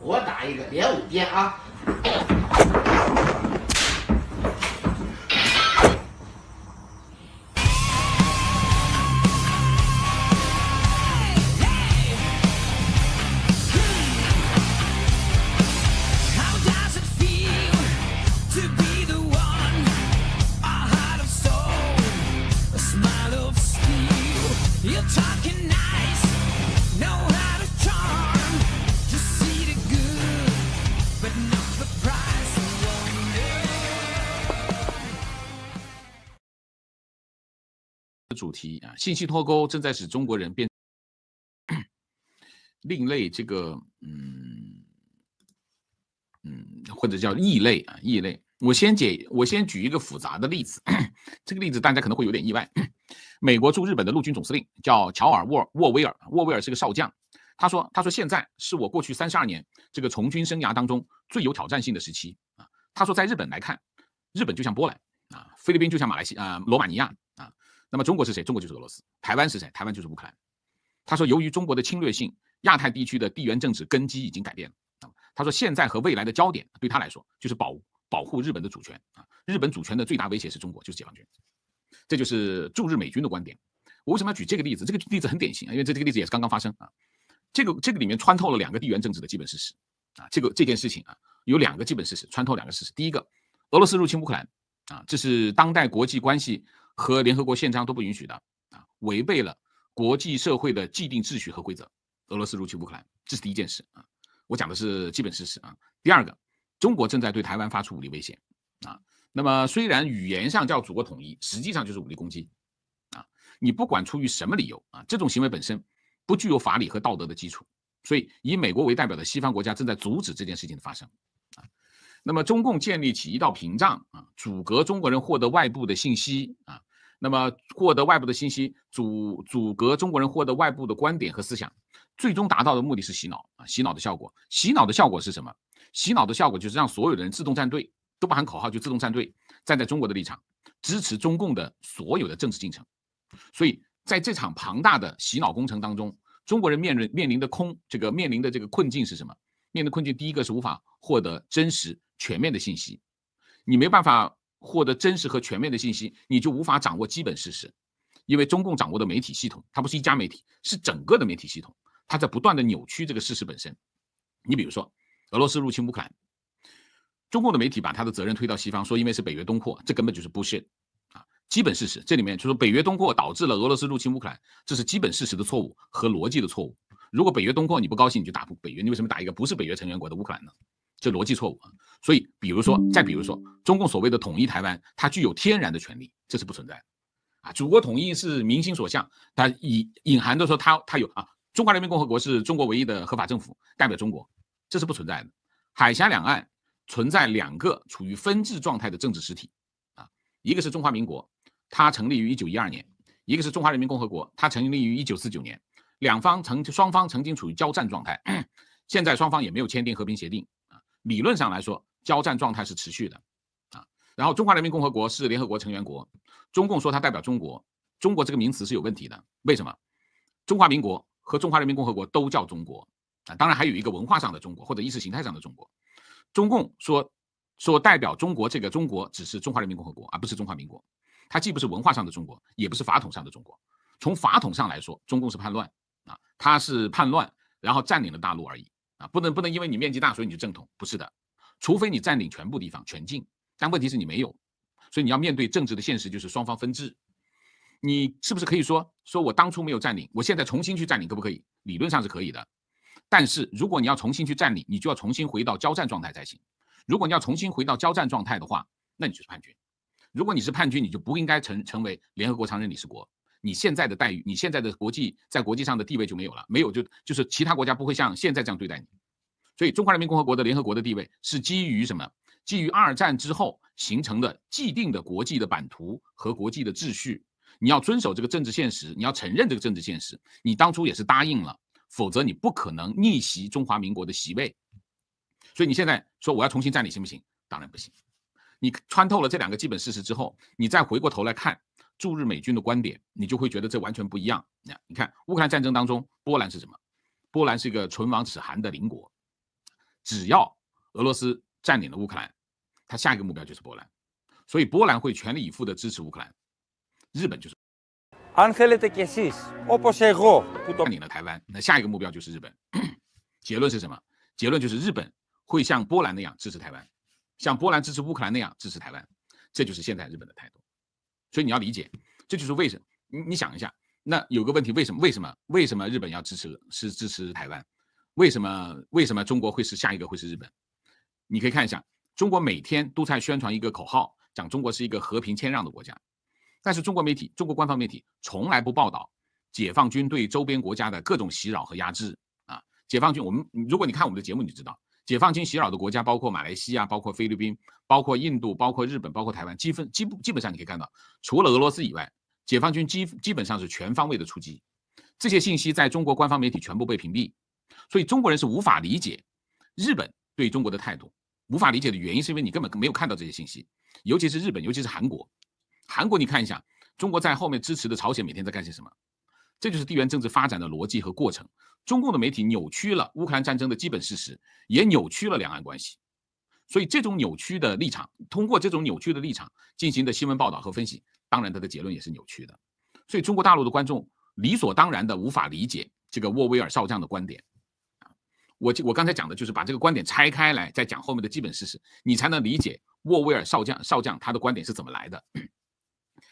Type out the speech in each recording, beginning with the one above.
我打一个连五鞭啊。信息脱钩正在使中国人变另类，这个嗯嗯，或者叫异类啊，异类。我先解，我先举一个复杂的例子，这个例子大家可能会有点意外。美国驻日本的陆军总司令叫乔尔·沃沃威尔，沃威尔是个少将。他说：“他说现在是我过去三十二年这个从军生涯当中最有挑战性的时期啊。”他说：“在日本来看，日本就像波兰啊，菲律宾就像马来西啊，罗马尼亚。”那么中国是谁？中国就是俄罗斯。台湾是谁？台湾就是乌克兰。他说，由于中国的侵略性，亚太地区的地缘政治根基已经改变了。他说，现在和未来的焦点，对他来说，就是保保护日本的主权啊。日本主权的最大威胁是中国，就是解放军。这就是驻日美军的观点。我为什么要举这个例子？这个例子很典型啊，因为这这个例子也是刚刚发生啊。这个这个里面穿透了两个地缘政治的基本事实啊。这个这件事情啊，有两个基本事实穿透两个事实。第一个，俄罗斯入侵乌克兰啊，这是当代国际关系。和联合国宪章都不允许的啊，违背了国际社会的既定秩序和规则。俄罗斯入侵乌克兰，这是第一件事啊。我讲的是基本事实啊。第二个，中国正在对台湾发出武力威胁啊。那么虽然语言上叫祖国统一，实际上就是武力攻击啊。你不管出于什么理由啊，这种行为本身不具有法理和道德的基础。所以以美国为代表的西方国家正在阻止这件事情的发生啊。那么中共建立起一道屏障啊，阻隔中国人获得外部的信息啊。那么，获得外部的信息，阻阻隔中国人获得外部的观点和思想，最终达到的目的是洗脑啊！洗脑的效果，洗脑的效果是什么？洗脑的效果就是让所有的人自动站队，都不喊口号就自动站队，站在中国的立场，支持中共的所有的政治进程。所以，在这场庞大的洗脑工程当中，中国人面临面临的空这个面临的这个困境是什么？面对困境，第一个是无法获得真实全面的信息，你没办法。获得真实和全面的信息，你就无法掌握基本事实，因为中共掌握的媒体系统，它不是一家媒体，是整个的媒体系统，它在不断的扭曲这个事实本身。你比如说，俄罗斯入侵乌克兰，中共的媒体把他的责任推到西方，说因为是北约东扩，这根本就是不实，啊，基本事实。这里面就是北约东扩导致了俄罗斯入侵乌克兰，这是基本事实的错误和逻辑的错误。如果北约东扩你不高兴，你就打不北约，你为什么打一个不是北约成员国的乌克兰呢？这逻辑错误啊！所以，比如说，再比如说，中共所谓的统一台湾，它具有天然的权利，这是不存在的啊！祖国统一是民心所向，它隐隐含的说它它有啊！中华人民共和国是中国唯一的合法政府，代表中国，这是不存在的。海峡两岸存在两个处于分治状态的政治实体啊，一个是中华民国，它成立于一九一二年；一个是中华人民共和国，它成立于一九四九年。两方曾双方曾经处于交战状态，现在双方也没有签订和平协定。理论上来说，交战状态是持续的，啊，然后中华人民共和国是联合国成员国，中共说它代表中国，中国这个名词是有问题的，为什么？中华民国和中华人民共和国都叫中国，啊，当然还有一个文化上的中国或者意识形态上的中国，中共说说代表中国这个中国只是中华人民共和国，而不是中华民国，它既不是文化上的中国，也不是法统上的中国，从法统上来说，中共是叛乱，啊，它是叛乱，然后占领了大陆而已。啊，不能不能因为你面积大所以你就正统，不是的，除非你占领全部地方全境，但问题是你没有，所以你要面对政治的现实就是双方分治，你是不是可以说说我当初没有占领，我现在重新去占领可不可以？理论上是可以的，但是如果你要重新去占领，你就要重新回到交战状态才行。如果你要重新回到交战状态的话，那你就是叛军。如果你是叛军，你就不应该成成为联合国常任理事国。你现在的待遇，你现在的国际在国际上的地位就没有了，没有就就是其他国家不会像现在这样对待你。所以中华人民共和国的联合国的地位是基于什么？基于二战之后形成的既定的国际的版图和国际的秩序。你要遵守这个政治现实，你要承认这个政治现实。你当初也是答应了，否则你不可能逆袭中华民国的席位。所以你现在说我要重新占领，行不行？当然不行。你穿透了这两个基本事实之后，你再回过头来看。驻日美军的观点，你就会觉得这完全不一样。你看，乌克兰战争当中，波兰是什么？波兰是一个唇亡齿寒的邻国，只要俄罗斯占领了乌克兰，他下一个目标就是波兰，所以波兰会全力以赴的支持乌克兰。日本就是。a n g e l 西斯，k e s s opo e o p u o m 占领了台湾，那下一个目标就是日本。结论是什么？结论就是日本会像波兰那样支持台湾，像波兰支持乌克兰那样支持台湾。这就是现在日本的态度。所以你要理解，这就是为什么你你想一下，那有个问题，为什么为什么为什么日本要支持是支持台湾？为什么为什么中国会是下一个会是日本？你可以看一下，中国每天都在宣传一个口号，讲中国是一个和平谦让的国家，但是中国媒体、中国官方媒体从来不报道解放军对周边国家的各种袭扰和压制啊！解放军，我们如果你看我们的节目，你就知道。解放军袭扰的国家包括马来西亚、包括菲律宾、包括印度、包括日本、包括台湾，基本基本基本上你可以看到，除了俄罗斯以外，解放军基基本上是全方位的出击。这些信息在中国官方媒体全部被屏蔽，所以中国人是无法理解日本对中国的态度。无法理解的原因是因为你根本没有看到这些信息，尤其是日本，尤其是韩国。韩国，你看一下，中国在后面支持的朝鲜每天在干些什么？这就是地缘政治发展的逻辑和过程。中共的媒体扭曲了乌克兰战争的基本事实，也扭曲了两岸关系。所以，这种扭曲的立场，通过这种扭曲的立场进行的新闻报道和分析，当然，它的结论也是扭曲的。所以，中国大陆的观众理所当然的无法理解这个沃威尔少将的观点。我我刚才讲的就是把这个观点拆开来，再讲后面的基本事实，你才能理解沃威尔少将少将他的观点是怎么来的。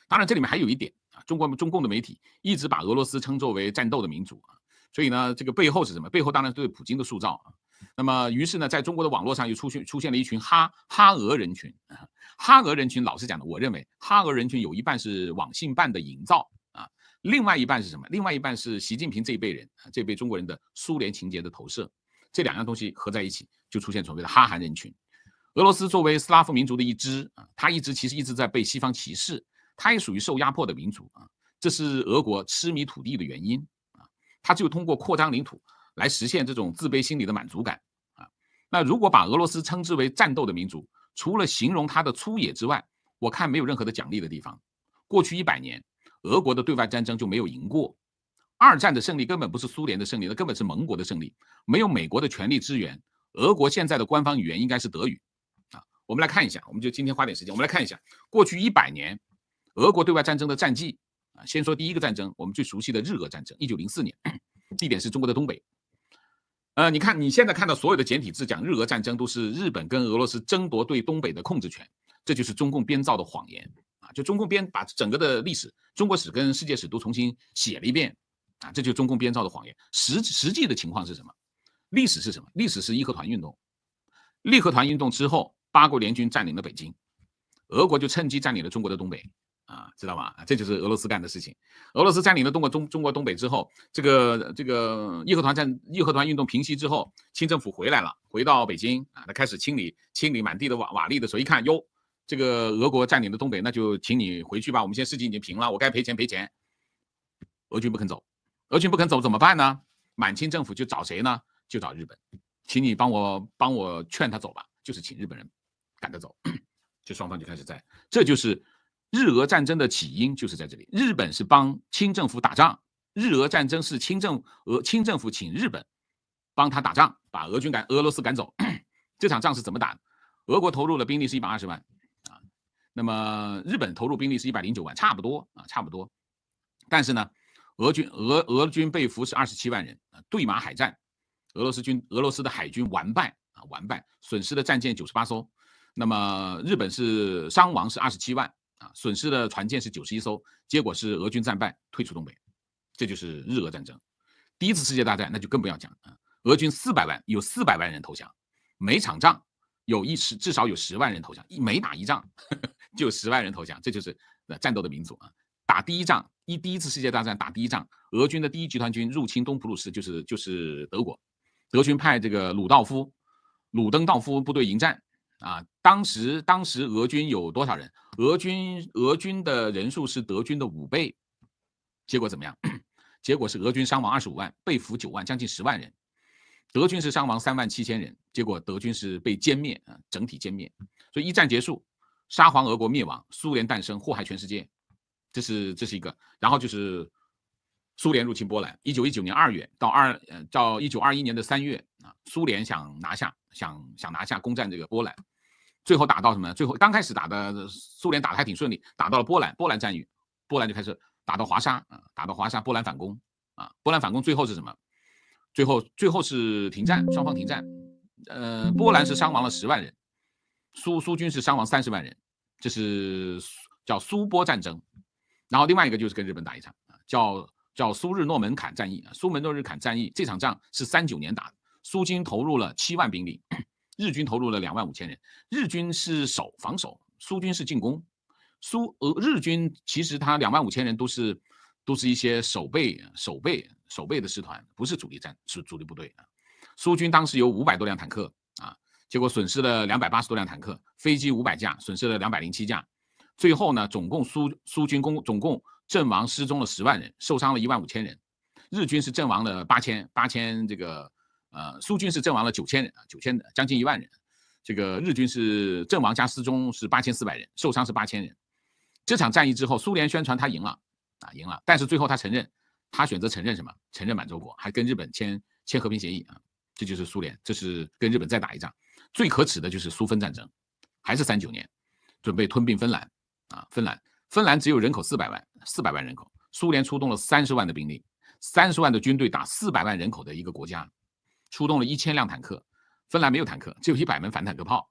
当然，这里面还有一点。中国中共的媒体一直把俄罗斯称作为战斗的民族啊，所以呢，这个背后是什么？背后当然是对普京的塑造啊。那么，于是呢，在中国的网络上又出现出现了一群哈哈俄人群，哈俄人群，老实讲的，我认为哈俄人群有一半是网信办的营造啊，另外一半是什么？另外一半是习近平这一辈人啊，这一辈中国人的苏联情节的投射，这两样东西合在一起，就出现所谓的哈韩人群。俄罗斯作为斯拉夫民族的一支啊，他一直其实一直在被西方歧视。它也属于受压迫的民族啊，这是俄国痴迷土地的原因啊，它只有通过扩张领土来实现这种自卑心理的满足感啊。那如果把俄罗斯称之为战斗的民族，除了形容它的粗野之外，我看没有任何的奖励的地方。过去一百年，俄国的对外战争就没有赢过。二战的胜利根本不是苏联的胜利，那根本是盟国的胜利，没有美国的全力支援，俄国现在的官方语言应该是德语啊。我们来看一下，我们就今天花点时间，我们来看一下过去一百年。俄国对外战争的战绩啊，先说第一个战争，我们最熟悉的日俄战争，一九零四年，地点是中国的东北。呃，你看你现在看到所有的简体字讲日俄战争，都是日本跟俄罗斯争夺对东北的控制权，这就是中共编造的谎言啊！就中共编把整个的历史、中国史跟世界史都重新写了一遍啊，这就是中共编造的谎言。实实际的情况是什么？历史是什么？历史是义和团运动，义和团运动之后，八国联军占领了北京，俄国就趁机占领了中国的东北。啊，知道吗？这就是俄罗斯干的事情。俄罗斯占领了中国中中国东北之后，这个这个义和团战义和团运动平息之后，清政府回来了，回到北京啊，他开始清理清理满地的瓦瓦砾的时候，一看哟，这个俄国占领了东北，那就请你回去吧，我们现在事情已经平了，我该赔钱赔钱。俄军不肯走，俄军不肯走怎么办呢？满清政府就找谁呢？就找日本，请你帮我帮我劝他走吧，就是请日本人赶他走，就双方就开始在，这就是。日俄战争的起因就是在这里。日本是帮清政府打仗，日俄战争是清政俄清政府请日本帮他打仗，把俄军赶俄罗斯赶走。这场仗是怎么打的？俄国投入的兵力是一百二十万啊，那么日本投入兵力是一百零九万，差不多啊，差不多。但是呢，俄军俄俄军被俘是二十七万人啊。对马海战，俄罗斯军俄罗斯的海军完败啊，完败，损失的战舰九十八艘。那么日本是伤亡是二十七万。啊，损失的船舰是九十一艘，结果是俄军战败退出东北，这就是日俄战争。第一次世界大战那就更不要讲了，俄军四百万，有四百万人投降，每场仗有一十至少有十万人投降，一每打一仗 就十万人投降，这就是呃战斗的民族啊。打第一仗，一第一次世界大战打第一仗，俄军的第一集团军入侵东普鲁士，就是就是德国，德军派这个鲁道夫、鲁登道夫部队迎战。啊，当时当时俄军有多少人？俄军俄军的人数是德军的五倍，结果怎么样？结果是俄军伤亡二十五万，被俘九万，将近十万人。德军是伤亡三万七千人，结果德军是被歼灭啊，整体歼灭。所以一战结束，沙皇俄国灭亡，苏联诞生，祸害全世界。这是这是一个，然后就是。苏联入侵波兰，一九一九年二月到二呃，到一九二一年的三月啊，苏联想拿下，想想拿下攻占这个波兰，最后打到什么？最后刚开始打的苏联打的还挺顺利，打到了波兰，波兰战役，波兰就开始打到华沙啊，打到华沙，波兰反攻啊，波兰反攻最后是什么？最后最后是停战，双方停战，呃，波兰是伤亡了十万人，苏苏军是伤亡三十万人，这是叫苏波战争，然后另外一个就是跟日本打一场啊，叫。叫苏日诺门坎战役啊，苏门诺日坎战役这场仗是三九年打的，苏军投入了七万兵力，日军投入了两万五千人。日军是守防守，苏军是进攻。苏俄日军其实他两万五千人都是，都是一些守备、守备、守备的师团，不是主力战，是主力部队啊。苏军当时有五百多辆坦克啊，结果损失了两百八十多辆坦克，飞机五百架，损失了两百零七架。最后呢，总共苏苏军工总共。阵亡、失踪了十万人，受伤了一万五千人，日军是阵亡了八千，八千这个，呃，苏军是阵亡了九千人，啊，九千将近一万人，这个日军是阵亡加失踪是八千四百人，受伤是八千人。这场战役之后，苏联宣传他赢了，啊，赢了，但是最后他承认，他选择承认什么？承认满洲国，还跟日本签签和平协议啊，这就是苏联，这是跟日本再打一仗。最可耻的就是苏芬战争，还是三九年，准备吞并芬兰，啊，芬兰，芬兰只有人口四百万。四百万人口，苏联出动了三十万的兵力，三十万的军队打四百万人口的一个国家，出动了一千辆坦克，芬兰没有坦克，只有一百门反坦克炮，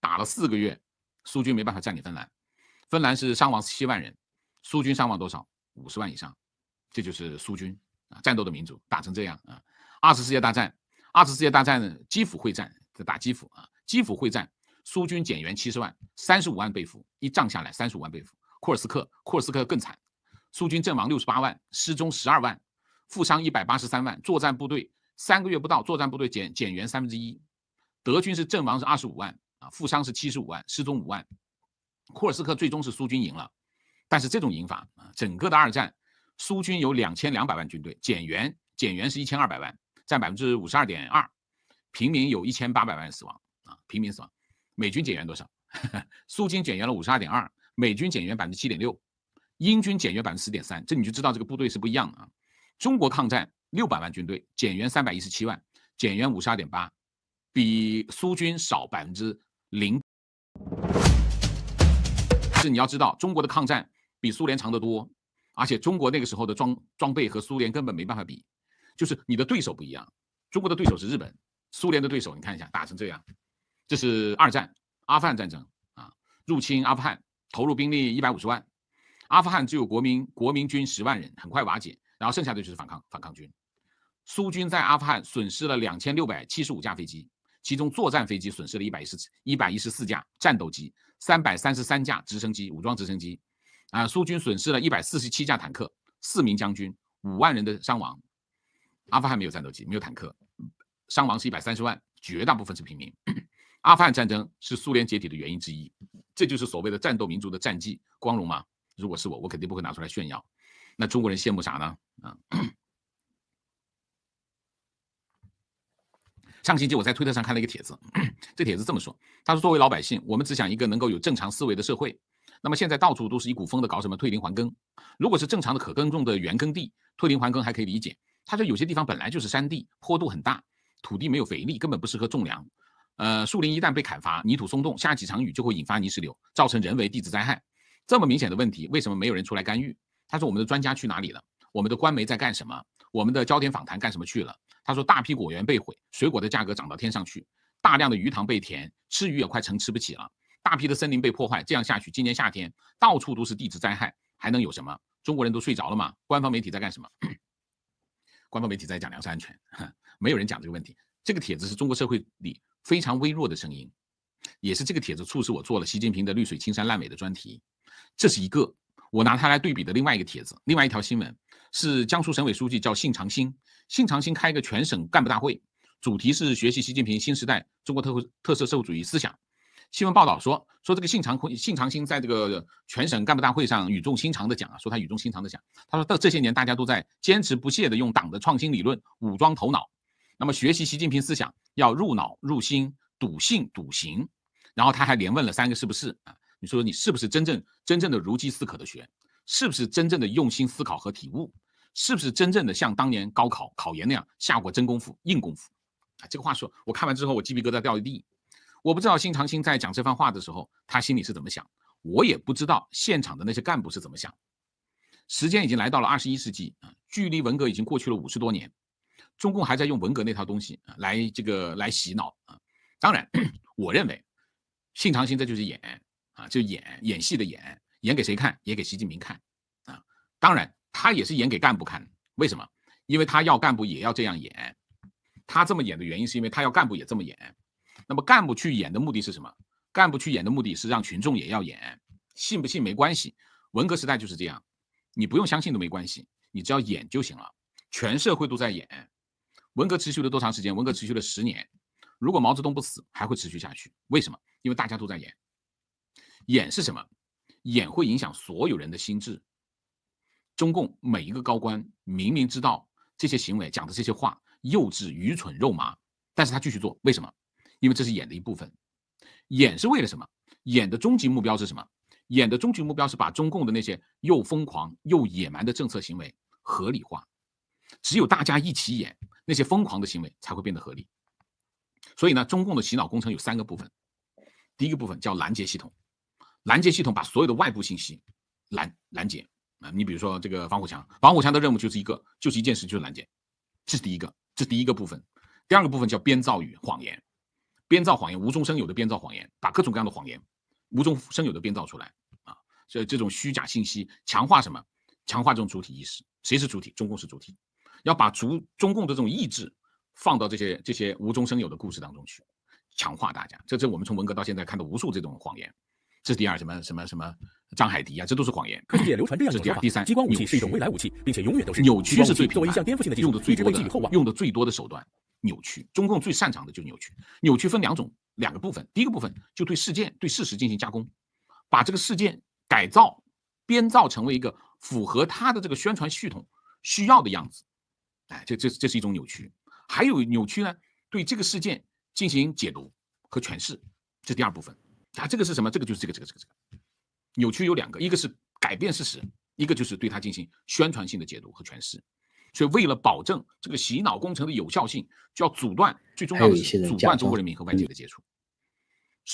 打了四个月，苏军没办法占领芬兰，芬兰是伤亡七万人，苏军伤亡多少？五十万以上，这就是苏军啊，战斗的民族打成这样啊！二次世界大战，二次世界大战基辅会战在打基辅啊，基辅会战苏军减员七十万，三十五万被俘，一仗下来三十五万被俘。库尔斯克，库尔斯克更惨，苏军阵亡六十八万，失踪十二万，负伤一百八十三万，作战部队三个月不到，作战部队减减员三分之一。德军是阵亡是二十五万啊，负伤是七十五万，失踪五万。库尔斯克最终是苏军赢了，但是这种赢法啊，整个的二战，苏军有两千两百万军队，减员减员是一千二百万，占百分之五十二点二，平民有一千八百万死亡啊，平民死亡。美军减员多少？苏军减员了五十二点二。美军减员百分之七点六，英军减员百分之十点三，这你就知道这个部队是不一样的啊。中国抗战六百万军队减员三百一十七万，减员五十二点八，比苏军少百分之零。这你要知道，中国的抗战比苏联长得多，而且中国那个时候的装装备和苏联根本没办法比，就是你的对手不一样。中国的对手是日本，苏联的对手你看一下，打成这样，这是二战阿富汗战争啊，入侵阿富汗。投入兵力一百五十万，阿富汗只有国民国民军十万人，很快瓦解，然后剩下的就是反抗反抗军。苏军在阿富汗损失了两千六百七十五架飞机，其中作战飞机损失了一百一十一百一十四架战斗机，三百三十三架直升机、武装直升机。啊，苏军损失了一百四十七架坦克，四名将军，五万人的伤亡。阿富汗没有战斗机，没有坦克，伤亡是一百三十万，绝大部分是平民。阿富汗战争是苏联解体的原因之一，这就是所谓的战斗民族的战绩光荣吗？如果是我，我肯定不会拿出来炫耀。那中国人羡慕啥呢？啊，上个星期我在推特上看了一个帖子，这帖子这么说：他说作为老百姓，我们只想一个能够有正常思维的社会。那么现在到处都是一股风的搞什么退林还耕，如果是正常的可耕种的原耕地，退林还耕还可以理解。他说有些地方本来就是山地，坡度很大，土地没有肥力，根本不适合种粮。呃，树林一旦被砍伐，泥土松动，下几场雨就会引发泥石流，造成人为地质灾害。这么明显的问题，为什么没有人出来干预？他说：“我们的专家去哪里了？我们的官媒在干什么？我们的焦点访谈干什么去了？”他说：“大批果园被毁，水果的价格涨到天上去；大量的鱼塘被填，吃鱼也快成吃不起了；大批的森林被破坏，这样下去，今年夏天到处都是地质灾害，还能有什么？中国人都睡着了吗？官方媒体在干什么？官方媒体在讲粮食安全，没有人讲这个问题。这个帖子是中国社会里。”非常微弱的声音，也是这个帖子促使我做了习近平的“绿水青山烂尾”的专题。这是一个我拿它来对比的另外一个帖子。另外一条新闻是江苏省委书记叫信长兴，信长兴开一个全省干部大会，主题是学习习近平新时代中国特特色社会主义思想。新闻报道说，说这个信长信长兴在这个全省干部大会上语重心长的讲啊，说他语重心长的讲，他说到这些年大家都在坚持不懈的用党的创新理论武装头脑。那么学习习近平思想要入脑入心、笃信笃行，然后他还连问了三个是不是啊？你说你是不是真正真正的如饥似渴的学？是不是真正的用心思考和体悟？是不是真正的像当年高考、考研那样下过真功夫、硬功夫？啊，这个话说我看完之后我鸡皮疙瘩掉一地。我不知道新长青在讲这番话的时候他心里是怎么想，我也不知道现场的那些干部是怎么想。时间已经来到了二十一世纪啊，距离文革已经过去了五十多年。中共还在用文革那套东西啊来这个来洗脑啊！当然，我认为信长兴这就是演啊，就演演戏的演，演给谁看？演给习近平看啊！当然，他也是演给干部看。为什么？因为他要干部也要这样演。他这么演的原因是因为他要干部也这么演。那么，干部去演的目的是什么？干部去演的目的是让群众也要演。信不信没关系，文革时代就是这样，你不用相信都没关系，你只要演就行了。全社会都在演。文革持续了多长时间？文革持续了十年。如果毛泽东不死，还会持续下去。为什么？因为大家都在演。演是什么？演会影响所有人的心智。中共每一个高官明明知道这些行为讲的这些话幼稚、愚蠢、肉麻，但是他继续做。为什么？因为这是演的一部分。演是为了什么？演的终极目标是什么？演的终极目标是把中共的那些又疯狂又野蛮的政策行为合理化。只有大家一起演。那些疯狂的行为才会变得合理。所以呢，中共的洗脑工程有三个部分。第一个部分叫拦截系统，拦截系统把所有的外部信息拦拦截。啊，你比如说这个防火墙，防火墙的任务就是一个就是一件事，就是拦截。这是第一个，这第一个部分。第二个部分叫编造与谎言，编造谎言，无中生有的编造谎言，把各种各样的谎言无中生有的编造出来。啊，所以这种虚假信息强化什么？强化这种主体意识。谁是主体？中共是主体。要把足中共的这种意志放到这些这些无中生有的故事当中去，强化大家。这这我们从文革到现在看到无数这种谎言。这是第二什么什么什么张海迪啊，这都是谎言。科学界流传这样的说法。第三，激光武器是一种未来武器，并且永远都是扭曲是最。作为一项颠覆性的用的最多。的用的最多的手段扭曲，中共最擅长的就是扭曲。扭曲分两种，两个部分。第一个部分就对事件对事实进行加工，把这个事件改造、编造成为一个符合他的这个宣传系统需要的样子。哎，这这这是一种扭曲，还有扭曲呢，对这个事件进行解读和诠释，这第二部分。啊，这个是什么？这个就是这个这个这个这个扭曲有两个，一个是改变事实，一个就是对它进行宣传性的解读和诠释。所以，为了保证这个洗脑工程的有效性，就要阻断最重要的是阻断中国人民和外界的接触，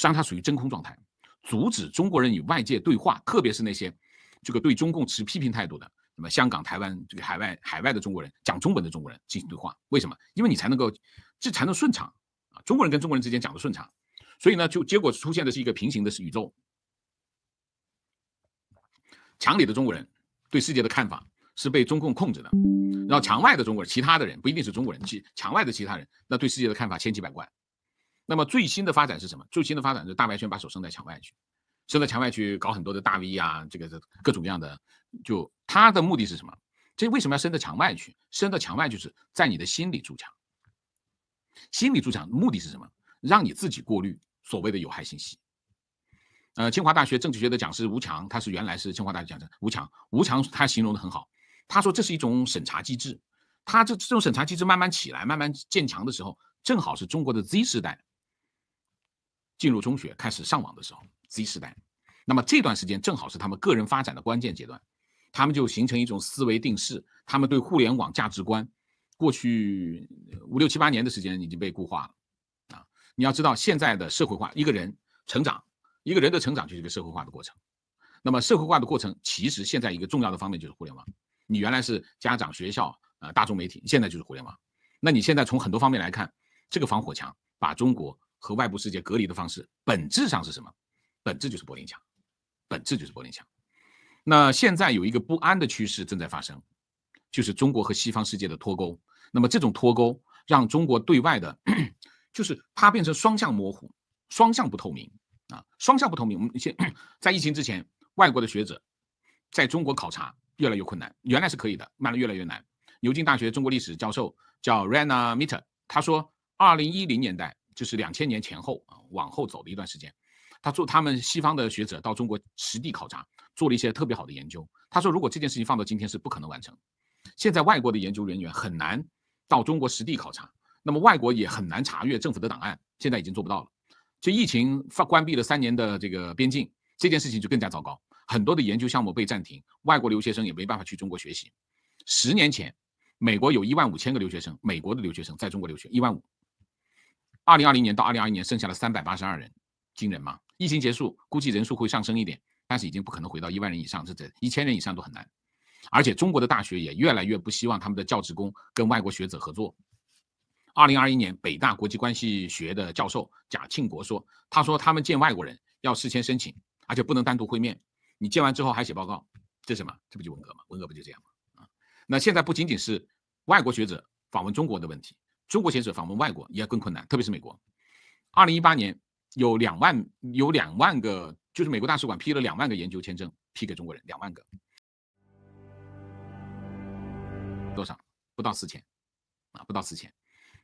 让它属于真空状态，阻止中国人与外界对话，特别是那些这个对中共持批评态度的。什么，香港、台湾这个海外海外的中国人讲中文的中国人进行对话，为什么？因为你才能够，这才能顺畅啊！中国人跟中国人之间讲的顺畅，所以呢，就结果出现的是一个平行的宇宙。墙里的中国人对世界的看法是被中共控制的，然后墙外的中国人，其他的人不一定是中国人，墙外的其他人那对世界的看法千奇百怪。那么最新的发展是什么？最新的发展是大白圈把手伸在墙外去。伸到墙外去搞很多的大 V 啊，这个各种各样的，就他的目的是什么？这为什么要伸到墙外去？伸到墙外就是在你的心理筑墙，心理筑墙目的是什么？让你自己过滤所谓的有害信息。呃，清华大学政治学的讲师吴强，他是原来是清华大学讲师吴强，吴强他形容的很好，他说这是一种审查机制，他这这种审查机制慢慢起来，慢慢建强的时候，正好是中国的 Z 时代进入中学开始上网的时候。Z 时代，那么这段时间正好是他们个人发展的关键阶段，他们就形成一种思维定式，他们对互联网价值观，过去五六七八年的时间已经被固化了，啊，你要知道现在的社会化，一个人成长，一个人的成长就是一个社会化的过程，那么社会化的过程，其实现在一个重要的方面就是互联网，你原来是家长、学校、呃大众媒体，现在就是互联网，那你现在从很多方面来看，这个防火墙把中国和外部世界隔离的方式，本质上是什么？本质就是柏林墙，本质就是柏林墙。那现在有一个不安的趋势正在发生，就是中国和西方世界的脱钩。那么这种脱钩让中国对外的，就是它变成双向模糊、双向不透明啊，双向不透明。我们 在疫情之前，外国的学者在中国考察越来越困难，原来是可以的，慢了越来越难。牛津大学中国历史教授叫 Rana Mitter，他说，二零一零年代就是两千年前后啊，往后走了一段时间。他做他们西方的学者到中国实地考察，做了一些特别好的研究。他说，如果这件事情放到今天是不可能完成。现在外国的研究人员很难到中国实地考察，那么外国也很难查阅政府的档案，现在已经做不到了。这疫情放关闭了三年的这个边境，这件事情就更加糟糕。很多的研究项目被暂停，外国留学生也没办法去中国学习。十年前，美国有一万五千个留学生，美国的留学生在中国留学一万五。二零二零年到二零二一年，剩下了三百八十二人，惊人吗？疫情结束，估计人数会上升一点，但是已经不可能回到一万人以上，甚至一千人以上都很难。而且中国的大学也越来越不希望他们的教职工跟外国学者合作。二零二一年，北大国际关系学的教授贾庆国说：“他说他们见外国人要事先申请，而且不能单独会面。你见完之后还写报告，这什么？这不就文革吗？文革不就这样吗？啊？那现在不仅仅是外国学者访问中国的问题，中国学者访问外国也更困难，特别是美国。二零一八年。”有两万，有两万个，就是美国大使馆批了两万个研究签证，批给中国人两万个，多少？不到四千，啊，不到四千。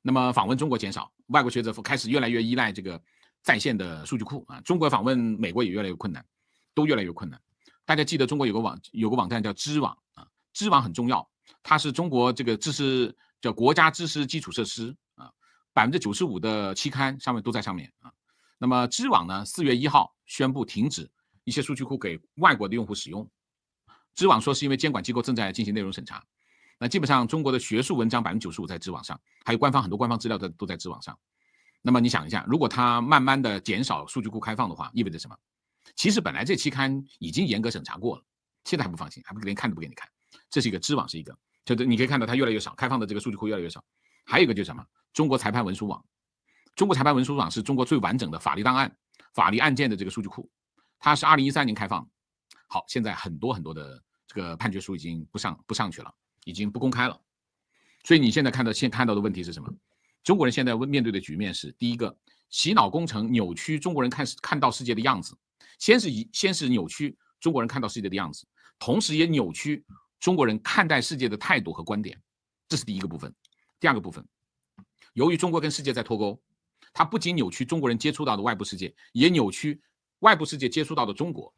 那么访问中国减少，外国学者开始越来越依赖这个在线的数据库啊。中国访问美国也越来越困难，都越来越困难。大家记得中国有个网，有个网站叫知网啊，知网很重要，它是中国这个知识叫国家知识基础设施啊，百分之九十五的期刊上面都在上面啊。那么知网呢？四月一号宣布停止一些数据库给外国的用户使用。知网说是因为监管机构正在进行内容审查。那基本上中国的学术文章百分之九十五在知网上，还有官方很多官方资料都都在知网上。那么你想一下，如果它慢慢的减少数据库开放的话，意味着什么？其实本来这期刊已经严格审查过了，现在还不放心，还不连看都不给你看。这是一个知网是一个，就你可以看到它越来越少开放的这个数据库越来越少。还有一个就是什么？中国裁判文书网。中国裁判文书网是中国最完整的法律档案、法律案件的这个数据库，它是二零一三年开放。好，现在很多很多的这个判决书已经不上不上去了，已经不公开了。所以你现在看到现看到的问题是什么？中国人现在面对的局面是：第一个，洗脑工程扭曲中国人看看到世界的样子，先是以先是扭曲中国人看到世界的样子，同时也扭曲中国人看待世界的态度和观点，这是第一个部分。第二个部分，由于中国跟世界在脱钩。它不仅扭曲中国人接触到的外部世界，也扭曲外部世界接触到的中国。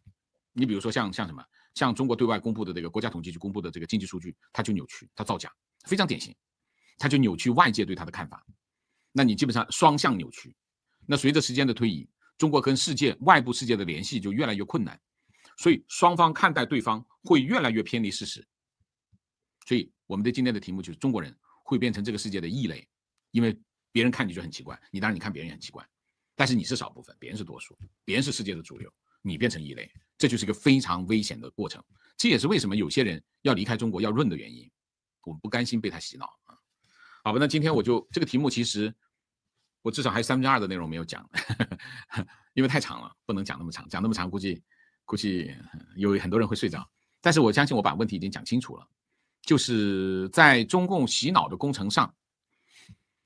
你比如说像像什么，像中国对外公布的这个国家统计局公布的这个经济数据，它就扭曲，它造假，非常典型。它就扭曲外界对它的看法。那你基本上双向扭曲。那随着时间的推移，中国跟世界外部世界的联系就越来越困难，所以双方看待对方会越来越偏离事实。所以我们的今天的题目就是中国人会变成这个世界的异类，因为。别人看你就很奇怪，你当然你看别人也很奇怪，但是你是少部分，别人是多数，别人是世界的主流，你变成异类，这就是一个非常危险的过程。这也是为什么有些人要离开中国要润的原因，我们不甘心被他洗脑啊。好吧，那今天我就这个题目，其实我至少还有三分之二的内容没有讲，因为太长了，不能讲那么长，讲那么长估计估计有很多人会睡着。但是我相信我把问题已经讲清楚了，就是在中共洗脑的工程上。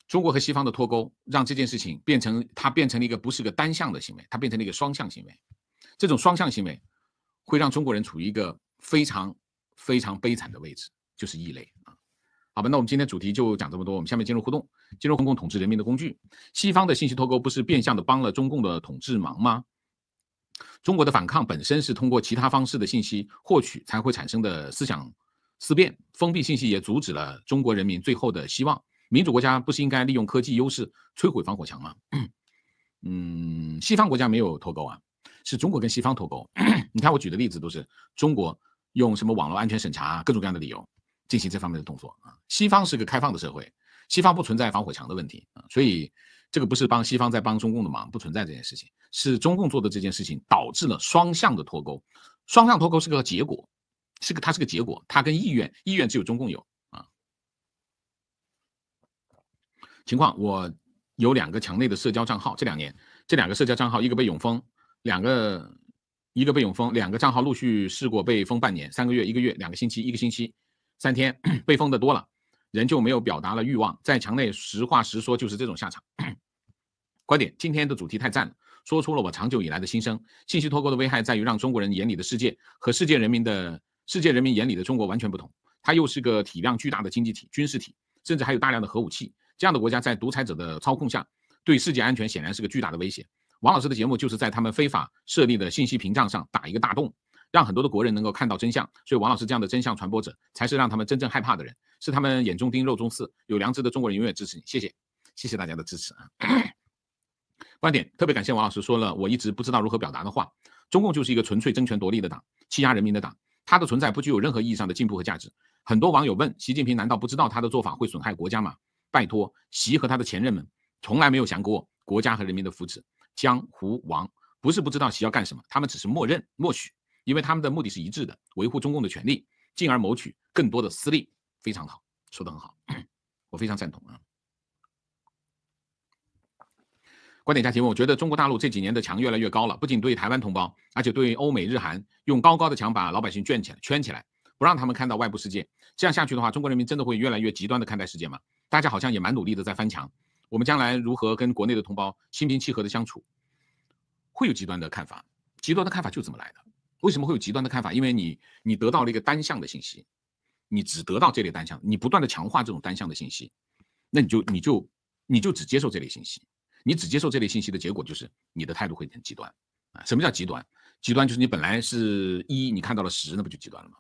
中国和西方的脱钩，让这件事情变成它变成了一个不是个单向的行为，它变成了一个双向行为。这种双向行为会让中国人处于一个非常非常悲惨的位置，就是异类啊。好吧，那我们今天主题就讲这么多。我们下面进入互动，进入中共统治人民的工具。西方的信息脱钩不是变相的帮了中共的统治忙吗？中国的反抗本身是通过其他方式的信息获取才会产生的思想思辨，封闭信息也阻止了中国人民最后的希望。民主国家不是应该利用科技优势摧毁防火墙吗？嗯，西方国家没有脱钩啊，是中国跟西方脱钩。你看我举的例子都是中国用什么网络安全审查各种各样的理由进行这方面的动作啊。西方是个开放的社会，西方不存在防火墙的问题啊，所以这个不是帮西方在帮中共的忙，不存在这件事情，是中共做的这件事情导致了双向的脱钩。双向脱钩是个结果，是个它是个结果，它跟意愿意愿只有中共有。情况我有两个墙内的社交账号，这两年这两个社交账号一个被永封，两个一个被永封，两个账号陆续试过被封半年、三个月、一个月、两个星期、一个星期、三天，被封的多了，人就没有表达了欲望，在墙内实话实说就是这种下场。观 点今天的主题太赞了，说出了我长久以来的心声。信息脱钩的危害在于让中国人眼里的世界和世界人民的世界人民眼里的中国完全不同。它又是个体量巨大的经济体、军事体，甚至还有大量的核武器。这样的国家在独裁者的操控下，对世界安全显然是个巨大的威胁。王老师的节目就是在他们非法设立的信息屏障上打一个大洞，让很多的国人能够看到真相。所以，王老师这样的真相传播者才是让他们真正害怕的人，是他们眼中钉、肉中刺。有良知的中国人永远支持你。谢谢，谢谢大家的支持啊！观点特别感谢王老师说了我一直不知道如何表达的话：中共就是一个纯粹争权夺利的党，欺压人民的党，它的存在不具有任何意义上的进步和价值。很多网友问：习近平难道不知道他的做法会损害国家吗？拜托，习和他的前任们从来没有想过国家和人民的福祉。江湖王不是不知道习要干什么，他们只是默认、默许，因为他们的目的是一致的，维护中共的权利，进而谋取更多的私利。非常好，说的很好，我非常赞同啊。观点加提问，我觉得中国大陆这几年的墙越来越高了，不仅对台湾同胞，而且对欧美日韩，用高高的墙把老百姓圈起来、圈起来。不让他们看到外部世界，这样下去的话，中国人民真的会越来越极端的看待世界吗？大家好像也蛮努力的在翻墙，我们将来如何跟国内的同胞心平气和的相处？会有极端的看法，极端的看法就怎么来的？为什么会有极端的看法？因为你你得到了一个单向的信息，你只得到这类单向，你不断的强化这种单向的信息，那你就你就你就只接受这类信息，你只接受这类信息的结果就是你的态度会很极端啊！什么叫极端？极端就是你本来是一，你看到了十，那不就极端了吗？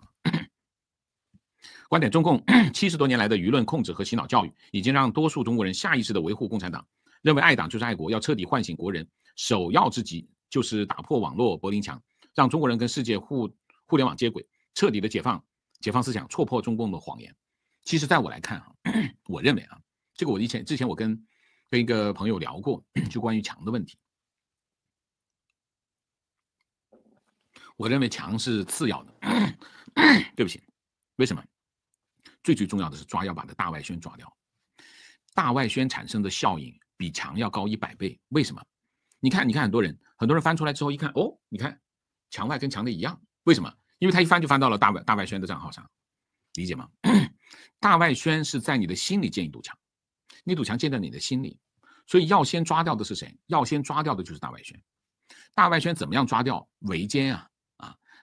观点：中共 七十多年来的舆论控制和洗脑教育，已经让多数中国人下意识地维护共产党，认为爱党就是爱国。要彻底唤醒国人，首要之急就是打破网络柏林墙，让中国人跟世界互互联网接轨，彻底的解放、解放思想，戳破中共的谎言。其实，在我来看，啊，我认为啊，这个我以前之前我跟跟一个朋友聊过，就关于墙的问题，我认为墙是次要的。对不起，为什么？最最重要的是抓要把这大外宣抓掉，大外宣产生的效应比墙要高一百倍。为什么？你看，你看很多人，很多人翻出来之后一看，哦，你看墙外跟墙内一样，为什么？因为他一翻就翻到了大外大外宣的账号上，理解吗？大外宣是在你的心里建一堵墙，那堵墙建在你的心里，所以要先抓掉的是谁？要先抓掉的就是大外宣。大外宣怎么样抓掉？围歼啊！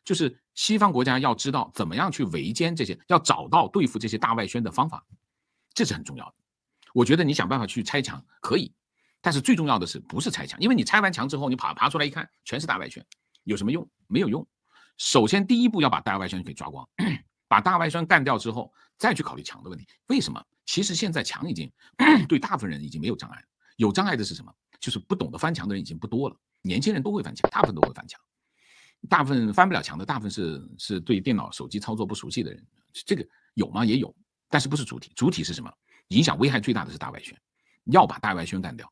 就是西方国家要知道怎么样去围歼这些，要找到对付这些大外宣的方法，这是很重要的。我觉得你想办法去拆墙可以，但是最重要的是不是拆墙？因为你拆完墙之后，你爬爬出来一看，全是大外宣，有什么用？没有用。首先第一步要把大外宣给抓光，把大外宣干掉之后，再去考虑墙的问题。为什么？其实现在墙已经 对大部分人已经没有障碍了。有障碍的是什么？就是不懂得翻墙的人已经不多了。年轻人都会翻墙，大部分都会翻墙。大部分翻不了墙的，大部分是是对电脑、手机操作不熟悉的人。这个有吗？也有，但是不是主体？主体是什么？影响危害最大的是大外宣，要把大外宣干掉。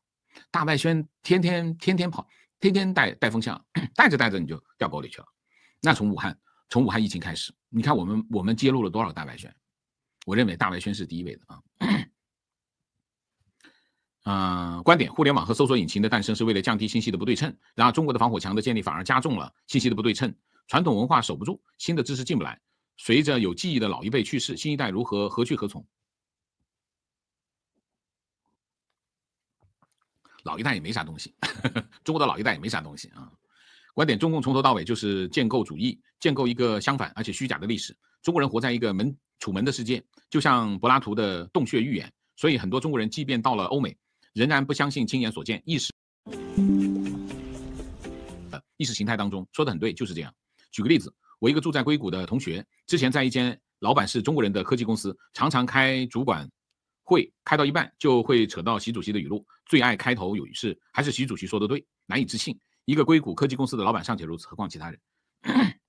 大外宣天天天天跑，天天带带风向，带着带着你就掉沟里去了。那从武汉，从武汉疫情开始，你看我们我们揭露了多少大外宣？我认为大外宣是第一位的啊。嗯，观点：互联网和搜索引擎的诞生是为了降低信息的不对称，然而中国的防火墙的建立反而加重了信息的不对称。传统文化守不住，新的知识进不来。随着有记忆的老一辈去世，新一代如何何去何从？老一代也没啥东西，中国的老一代也没啥东西啊。观点：中共从头到尾就是建构主义，建构一个相反而且虚假的历史。中国人活在一个门楚门的世界，就像柏拉图的洞穴寓言。所以很多中国人即便到了欧美。仍然不相信亲眼所见，意识，呃，意识形态当中说的很对，就是这样。举个例子，我一个住在硅谷的同学，之前在一间老板是中国人的科技公司，常常开主管会，开到一半就会扯到习主席的语录，最爱开头有是还是习主席说的对，难以置信。一个硅谷科技公司的老板尚且如此，何况其他人？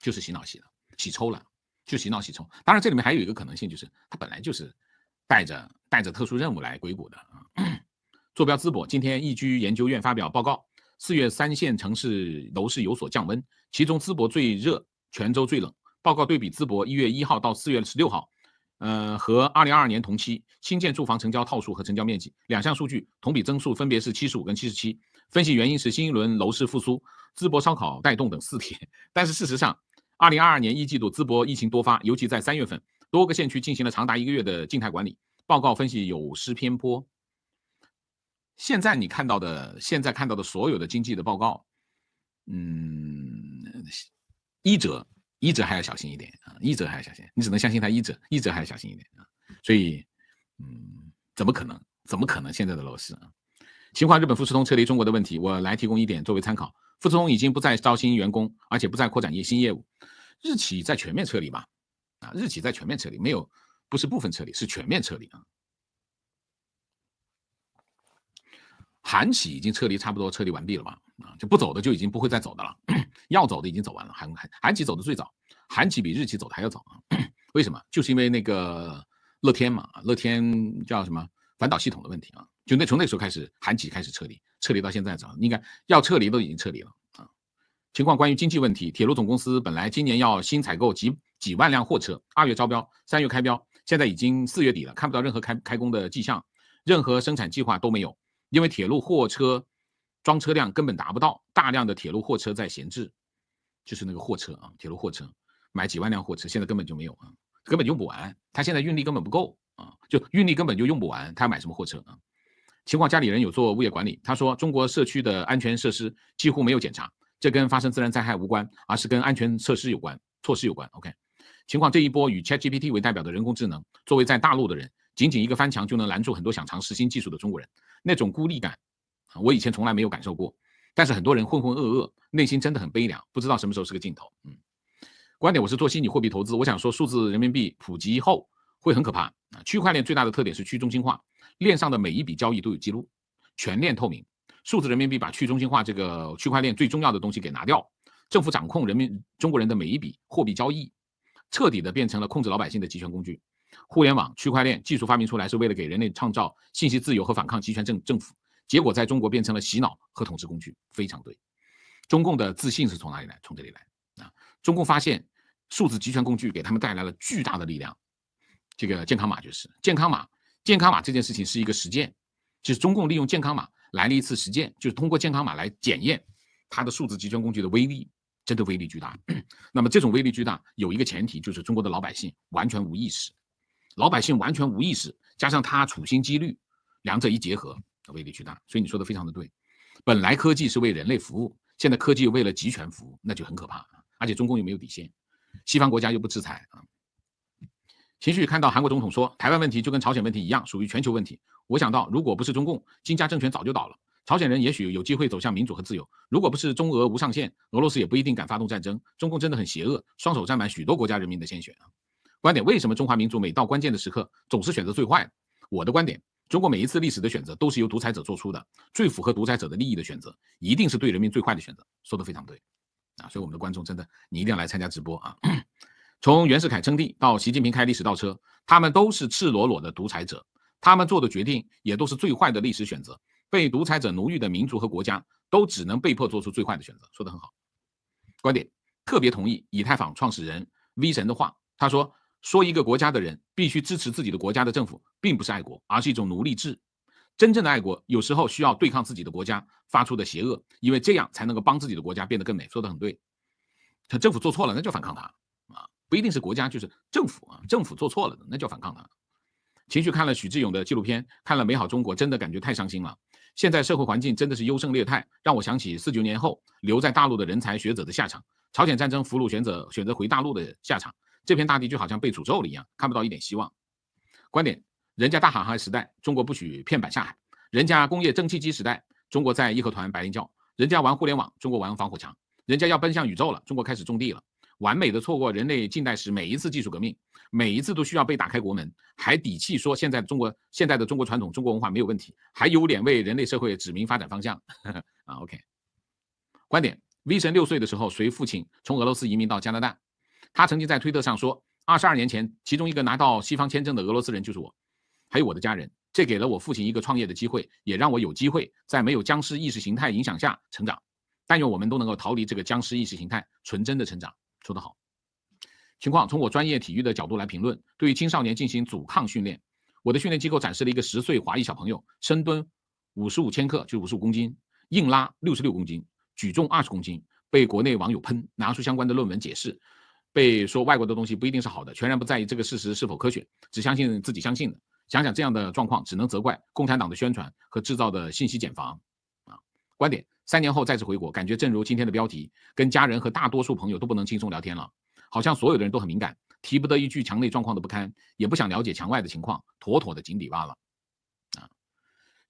就是洗脑洗的，洗抽了，就洗脑洗抽。当然，这里面还有一个可能性，就是他本来就是。带着带着特殊任务来硅谷的啊，坐标淄博。今天易居研究院发表报告，四月三线城市楼市有所降温，其中淄博最热，泉州最冷。报告对比淄博一月一号到四月十六号，呃，和二零二二年同期新建住房成交套数和成交面积两项数据同比增速分别是七十五跟七十七。分析原因是新一轮楼市复苏，淄博烧烤带动等四点。但是事实上，二零二二年一季度淄博疫情多发，尤其在三月份。多个县区进行了长达一个月的静态管理，报告分析有失偏颇。现在你看到的，现在看到的所有的经济的报告，嗯，一者一者还要小心一点啊，一者还要小心，你只能相信他一者，一者还要小心一点啊。所以，嗯，怎么可能？怎么可能？现在的楼市啊，情况日本富士通撤离中国的问题，我来提供一点作为参考。富士通已经不再招新员工，而且不再扩展业新业务，日企在全面撤离吧。啊，日企在全面撤离，没有不是部分撤离，是全面撤离啊。韩企已经撤离，差不多撤离完毕了吧？啊，就不走的就已经不会再走的了，要走的已经走完了。韩韩韩企走的最早，韩企比日企走的还要早啊。为什么？就是因为那个乐天嘛，乐天叫什么反导系统的问题啊，就那从那时候开始，韩企开始撤离，撤离到现在早，应该要撤离都已经撤离了啊。情况关于经济问题，铁路总公司本来今年要新采购几。几万辆货车，二月招标，三月开标，现在已经四月底了，看不到任何开开工的迹象，任何生产计划都没有，因为铁路货车装车量根本达不到，大量的铁路货车在闲置，就是那个货车啊，铁路货车，买几万辆货车，现在根本就没有啊，根本用不完，他现在运力根本不够啊，就运力根本就用不完，他买什么货车啊？情况家里人有做物业管理，他说中国社区的安全设施几乎没有检查，这跟发生自然灾害无关，而是跟安全设施有关，措施有关。OK。情况这一波以 ChatGPT 为代表的人工智能，作为在大陆的人，仅仅一个翻墙就能拦住很多想尝试新技术的中国人，那种孤立感，我以前从来没有感受过。但是很多人浑浑噩噩，内心真的很悲凉，不知道什么时候是个尽头。嗯，观点我是做虚拟货币投资，我想说，数字人民币普及后会很可怕啊！区块链最大的特点是去中心化，链上的每一笔交易都有记录，全链透明。数字人民币把去中心化这个区块链最重要的东西给拿掉，政府掌控人民中国人的每一笔货币交易。彻底的变成了控制老百姓的集权工具。互联网、区块链技术发明出来是为了给人类创造信息自由和反抗集权政政府，结果在中国变成了洗脑和统治工具，非常对。中共的自信是从哪里来？从这里来啊！中共发现数字集权工具给他们带来了巨大的力量。这个健康码就是健康码，健康码这件事情是一个实践，就是中共利用健康码来了一次实践，就是通过健康码来检验它的数字集权工具的威力。真的威力巨大，那么这种威力巨大有一个前提，就是中国的老百姓完全无意识，老百姓完全无意识，加上他处心积虑，两者一结合，威力巨大。所以你说的非常的对，本来科技是为人类服务，现在科技为了集权服务，那就很可怕而且中共又没有底线，西方国家又不制裁啊。秦旭看到韩国总统说台湾问题就跟朝鲜问题一样属于全球问题，我想到如果不是中共金家政权早就倒了。朝鲜人也许有机会走向民主和自由，如果不是中俄无上限，俄罗斯也不一定敢发动战争。中共真的很邪恶，双手沾满许多国家人民的鲜血啊！观点：为什么中华民族每到关键的时刻总是选择最坏？我的观点：中国每一次历史的选择都是由独裁者做出的，最符合独裁者的利益的选择，一定是对人民最坏的选择。说的非常对，啊！所以我们的观众真的，你一定要来参加直播啊！从袁世凯称帝到习近平开历史倒车，他们都是赤裸裸的独裁者，他们做的决定也都是最坏的历史选择。被独裁者奴役的民族和国家都只能被迫做出最坏的选择，说的很好。观点特别同意以太坊创始人 V 神的话，他说：“说一个国家的人必须支持自己的国家的政府，并不是爱国，而是一种奴隶制。真正的爱国，有时候需要对抗自己的国家发出的邪恶，因为这样才能够帮自己的国家变得更美。”说的很对。他政府做错了，那就反抗他啊！不一定是国家，就是政府啊。政府做错了，那就反抗他。情绪看了许志勇的纪录片，看了《美好中国》，真的感觉太伤心了。现在社会环境真的是优胜劣汰，让我想起四九年后留在大陆的人才学者的下场，朝鲜战争俘虏选择选择回大陆的下场。这片大地就好像被诅咒了一样，看不到一点希望。观点：人家大航海时代，中国不许片板下海；人家工业蒸汽机时代，中国在义和团、白莲教；人家玩互联网，中国玩防火墙；人家要奔向宇宙了，中国开始种地了。完美的错过人类近代史每一次技术革命，每一次都需要被打开国门，还底气说现在中国现在的中国传统中国文化没有问题，还有脸为人类社会指明发展方向 啊。OK，观点。V 神六岁的时候随父亲从俄罗斯移民到加拿大，他曾经在推特上说，二十二年前，其中一个拿到西方签证的俄罗斯人就是我，还有我的家人，这给了我父亲一个创业的机会，也让我有机会在没有僵尸意识形态影响下成长。但愿我们都能够逃离这个僵尸意识形态，纯真的成长。说得好，情况从我专业体育的角度来评论，对于青少年进行阻抗训练，我的训练机构展示了一个十岁华裔小朋友深蹲五十五千克，就是五十五公斤，硬拉六十六公斤，举重二十公斤，被国内网友喷，拿出相关的论文解释，被说外国的东西不一定是好的，全然不在意这个事实是否科学，只相信自己相信的，想想这样的状况，只能责怪共产党的宣传和制造的信息茧房啊，观点。三年后再次回国，感觉正如今天的标题，跟家人和大多数朋友都不能轻松聊天了，好像所有的人都很敏感，提不得一句墙内状况的不堪，也不想了解墙外的情况，妥妥的井底蛙了。啊，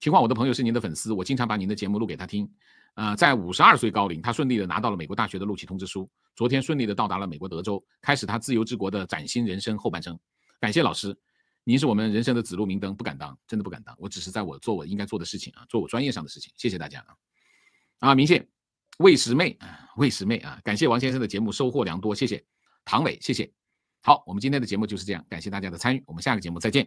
情况我的朋友是您的粉丝，我经常把您的节目录给他听。呃，在五十二岁高龄，他顺利的拿到了美国大学的录取通知书，昨天顺利的到达了美国德州，开始他自由之国的崭新人生后半生。感谢老师，您是我们人生的指路明灯，不敢当，真的不敢当，我只是在我做我应该做的事情啊，做我专业上的事情。谢谢大家啊。啊，明线，魏师妹，魏师妹啊，感谢王先生的节目，收获良多，谢谢，唐伟，谢谢。好，我们今天的节目就是这样，感谢大家的参与，我们下个节目再见。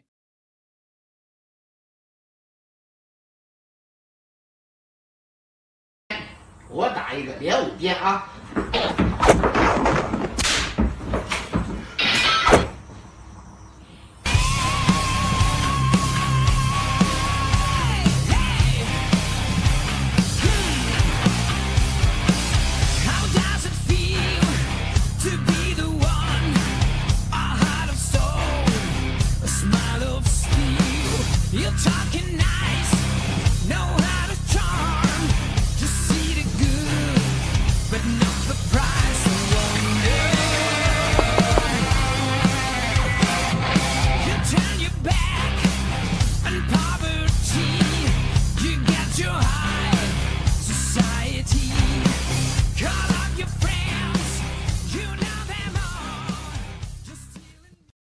我打一个连五鞭啊。